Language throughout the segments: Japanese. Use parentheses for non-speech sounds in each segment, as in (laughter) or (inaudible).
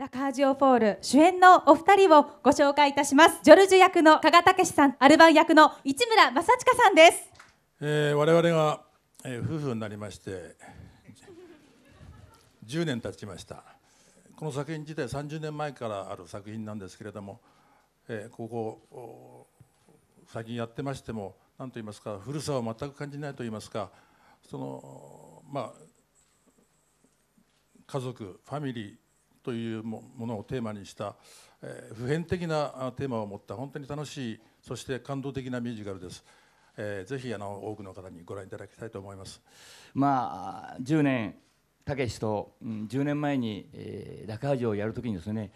ラカージオフォール主演のお二人をご紹介いたしますジョルジュ役の加賀武さんアルバン役の市村正親さんです、えー、我々が、えー、夫婦になりまして10年経ちましたこの作品自体30年前からある作品なんですけれども、えー、ここ最近やってましても何と言いますか古さを全く感じないと言いますかそのまあ家族ファミリーというものをテーマにした、えー、普遍的なテーマを持った本当に楽しいそして感動的なミュージカルです。えー、ぜひあの多くの方にご覧いただきたいと思います。まあ10年たけしと、うん、10年前に、えー、ラカージュをやるときにですね、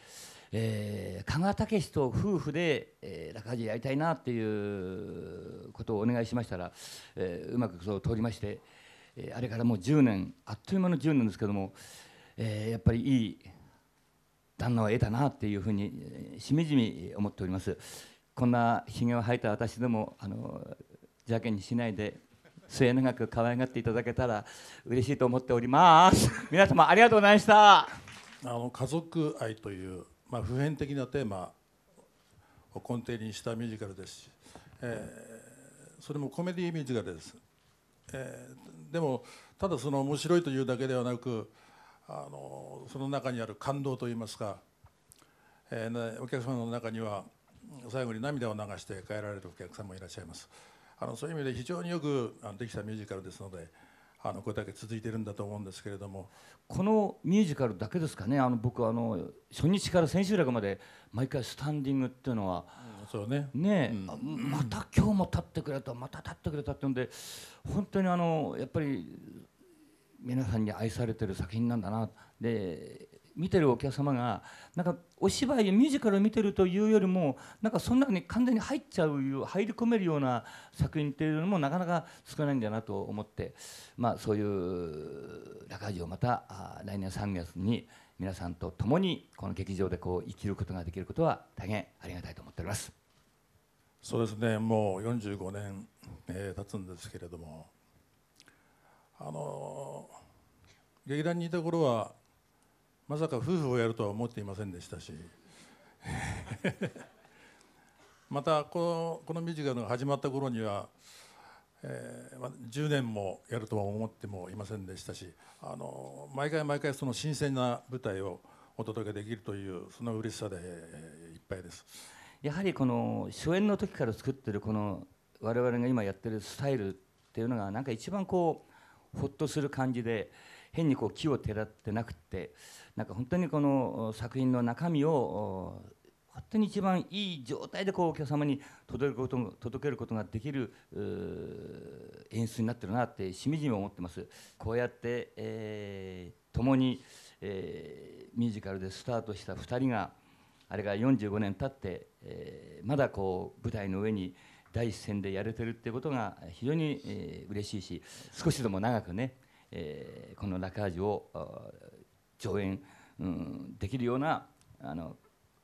えー、加賀たけしと夫婦で、えー、ラカージュやりたいなっていうことをお願いしましたら、えー、うまくそう通りまして、えー、あれからもう10年あっという間の10年ですけども、えー、やっぱりいい旦那を得たなっていうふうにしみじみ思っておりますこんなひげを生えた私でもあの邪険にしないで末永く可愛がっていただけたら嬉しいと思っております (laughs) 皆様ありがとうございましたあの家族愛という、まあ、普遍的なテーマを根底にしたミュージカルですし、えー、それもコメディミュージカルです、えー、でもただその面白いというだけではなくあのその中にある感動といいますか、えー、お客様の中には最後に涙を流して帰られるお客様もいらっしゃいますあのそういう意味で非常によくできたミュージカルですのであのこれだけ続いてるんだと思うんですけれどもこのミュージカルだけですかねあの僕あの初日から千秋楽まで毎回スタンディングっていうのは、うん、そうねね、うん、また今日も立ってくれたまた立ってくれたってんで本当にあのやっぱり皆さんに愛されてる作品なんだなで見てるお客様がなんかお芝居ミュージカルを見てるというよりもなんかその中に完全に入っちゃう入り込めるような作品っていうのもなかなか少ないんだなと思って、まあ、そういうラカジュをまた来年3月に皆さんと共にこの劇場でこう生きることができることは大変ありがたいと思っております。そうですねもう45年、えー、経つんですけれどもあの劇団にいた頃はまさか夫婦をやるとは思っていませんでしたし (laughs) またこのこのミュージカルが始まった頃には、えーま、10年もやるとは思ってもいませんでしたしあの毎回毎回その新鮮な舞台をお届けできるというその嬉しさで、えー、いっぱいです。やはりこの初演の時から作ってるこの我々が今やってるスタイルっていうのがなんか一番こうほっとする感じで変にこう木をてらってなくってなんか本当にこの作品の中身を本当に一番いい状態でこうお客様に届けること届けることができる演出になってるなってしみじみ思ってます。こうやって、えー、共に、えー、ミュージカルでスタートした2人があれが45年経って、えー、まだこう舞台の上に第一線でやれてるってことが非常に、えー、嬉しいし少しでも長くね、えー、この「ラカージュを」を上演、うん、できるようなあの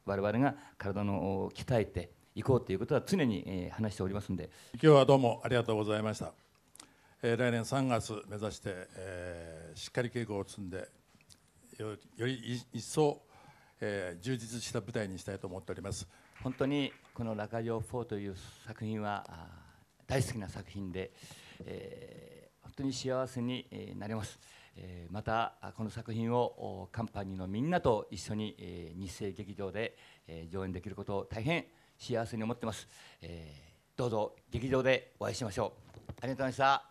我々が体の鍛えていこうということは常に、えー、話しておりますんで今日はどうもありがとうございました、えー、来年3月目指して、えー、しっかり稽古を積んでより一層えー、充実した舞台にしたいと思っております本当にこの「ラカリオ4」という作品は大好きな作品で、えー、本当に幸せになれます、えー、またこの作品をカンパニーのみんなと一緒に、えー、日生劇場で、えー、上演できることを大変幸せに思ってます、えー、どうぞ劇場でお会いしましょうありがとうございました